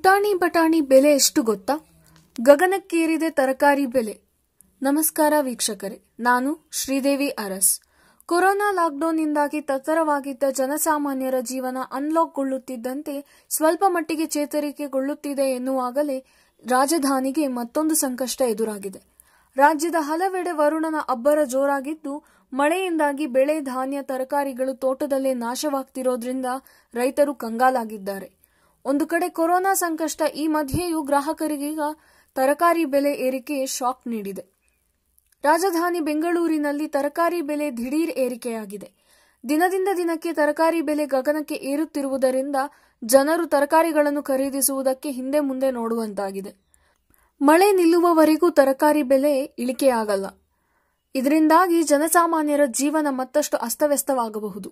ಪುಟಾಣಿ ಬಟಾಣಿ ಬೆಲೆ ಎಷ್ಟು ಗೊತ್ತಾ ಗಗನಕ್ಕೇರಿದೆ ತರಕಾರಿ ಬೆಲೆ ನಮಸ್ಕಾರ ವೀಕ್ಷಕರೇ ನಾನು ಶ್ರೀದೇವಿ ಅರಸ್ ಕೊರೋನಾ ಲಾಕ್ಡೌನ್ನಿಂದಾಗಿ ತತ್ತರವಾಗಿದ್ದ ಜನಸಾಮಾನ್ಯರ ಜೀವನ ಅನ್ಲಾಕ್ಗೊಳ್ಳುತ್ತಿದ್ದಂತೆ ಸ್ವಲ್ಪ ಮಟ್ಟಿಗೆ ಚೇತರಿಕೆಗೊಳ್ಳುತ್ತಿದೆ ಎನ್ನುವಾಗಲೇ ರಾಜಧಾನಿಗೆ ಮತ್ತೊಂದು ಸಂಕಷ್ಟ ಎದುರಾಗಿದೆ ರಾಜ್ಯದ ಹಲವೆಡೆ ವರುಣನ ಅಬ್ಬರ ಜೋರಾಗಿದ್ದು ಮಳೆಯಿಂದಾಗಿ ಬೆಳೆ ಧಾನ್ಯ ತರಕಾರಿಗಳು ತೋಟದಲ್ಲೇ ನಾಶವಾಗ್ತಿರೋದ್ರಿಂದ ರೈತರು ಕಂಗಾಲಾಗಿದ್ದಾರೆ ಒಂದು ಕಡೆ ಕೊರೋನಾ ಸಂಕಷ್ಟ ಈ ಮಧ್ಯೆಯೂ ಗ್ರಾಹಕರಿಗೀಗ ತರಕಾರಿ ಬೆಲೆ ಏರಿಕೆ ಶಾಕ್ ನೀಡಿದೆ ರಾಜಧಾನಿ ಬೆಂಗಳೂರಿನಲ್ಲಿ ತರಕಾರಿ ಬೆಲೆ ದಿಢೀರ್ ಏರಿಕೆಯಾಗಿದೆ ದಿನದಿಂದ ದಿನಕ್ಕೆ ತರಕಾರಿ ಬೆಲೆ ಗಗನಕ್ಕೆ ಏರುತ್ತಿರುವುದರಿಂದ ಜನರು ತರಕಾರಿಗಳನ್ನು ಖರೀದಿಸುವುದಕ್ಕೆ ಹಿಂದೆ ಮುಂದೆ ನೋಡುವಂತಾಗಿದೆ ಮಳೆ ನಿಲ್ಲುವವರೆಗೂ ತರಕಾರಿ ಬೆಲೆ ಇಳಿಕೆಯಾಗಲ್ಲ ಇದರಿಂದಾಗಿ ಜನಸಾಮಾನ್ಯರ ಜೀವನ ಮತ್ತಷ್ಟು ಅಸ್ತವ್ಯಸ್ತವಾಗಬಹುದು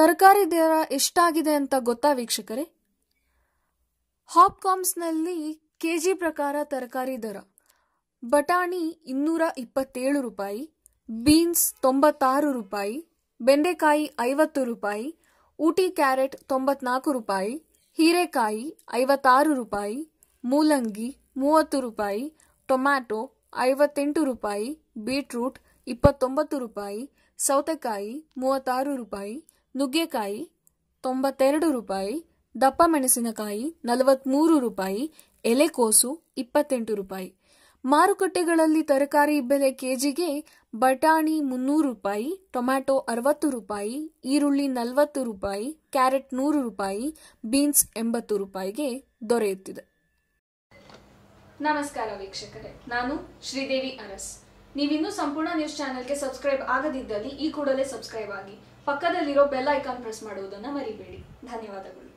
ತರಕಾರಿ ದರ ಎಷ್ಟಾಗಿದೆ ಅಂತ ಗೊತ್ತಾ ವೀಕ್ಷಕರೇ ಹಾಪ್ಕಾಮ್ಸ್ನಲ್ಲಿ ಕೆ ಜಿ ಪ್ರಕಾರ ತರಕಾರಿ ದರ ಬಟಾಣಿ ಇನ್ನೂರ ಇಪ್ಪತ್ತೇಳು ರೂಪಾಯಿ ಬೀನ್ಸ್ ತೊಂಬತ್ತಾರು ರೂಪಾಯಿ ಬೆಂಡೆಕಾಯಿ ಐವತ್ತು ರೂಪಾಯಿ ಊಟಿ ಕ್ಯಾರೆಟ್ ತೊಂಬತ್ನಾಲ್ಕು ರೂಪಾಯಿ ಹೀರೆಕಾಯಿ ಐವತ್ತಾರು ರೂಪಾಯಿ ಮೂಲಂಗಿ ಮೂವತ್ತು ರೂಪಾಯಿ ಟೊಮ್ಯಾಟೊ ಐವತ್ತೆಂಟು ರೂಪಾಯಿ ಬೀಟ್ರೂಟ್ ಇಪ್ಪತ್ತೊಂಬತ್ತು ರೂಪಾಯಿ ಸೌತೆಕಾಯಿ ಮೂವತ್ತಾರು ರೂಪಾಯಿ ನುಗ್ಗೆಕಾಯಿ ತೊಂಬತ್ತೆರಡು ರೂಪಾಯಿ ದಪ್ಪ ಮೆಣಸಿನಕಾಯಿ ನಲವತ್ಮೂರು ರೂಪಾಯಿ ಎಲೆಕೋಸು ಇಪ್ಪತ್ತೆಂಟು ರೂಪಾಯಿ ಮಾರುಕಟ್ಟೆಗಳಲ್ಲಿ ತರಕಾರಿ ಬೆಲೆ ಕೆಜಿಗೆ ಬಟಾಣಿ ಮುನ್ನೂರು ರೂಪಾಯಿ ಟೊಮ್ಯಾಟೊ ಅರವತ್ತು ರೂಪಾಯಿ ಈರುಳ್ಳಿ ನಲವತ್ತು ರೂಪಾಯಿ ಕ್ಯಾರೆಟ್ ನೂರು ರೂಪಾಯಿ ಬೀನ್ಸ್ ಎಂಬತ್ತು ರೂಪಾಯಿಗೆ ದೊರೆಯುತ್ತಿದೆ ನಮಸ್ಕಾರ ವೀಕ್ಷಕರೇ ನಾನು ಶ್ರೀದೇವಿ ಅರಸ್ ನೀವಿನ್ನೂ ಸಂಪೂರ್ಣ ನ್ಯೂಸ್ ಚಾನೆಲ್ಗೆ ಸಬ್ಸ್ಕ್ರೈಬ್ ಆಗದಿದ್ದಲ್ಲಿ ಈ ಕೂಡಲೇ ಸಬ್ಸ್ಕ್ರೈಬ್ ಆಗಿ ಪಕ್ಕದಲ್ಲಿರೋ ಬೆಲ್ ಐಕಾನ್ ಪ್ರೆಸ್ ಮಾಡುವುದನ್ನು ಮರಿಬೇಡಿ ಧನ್ಯವಾದಗಳು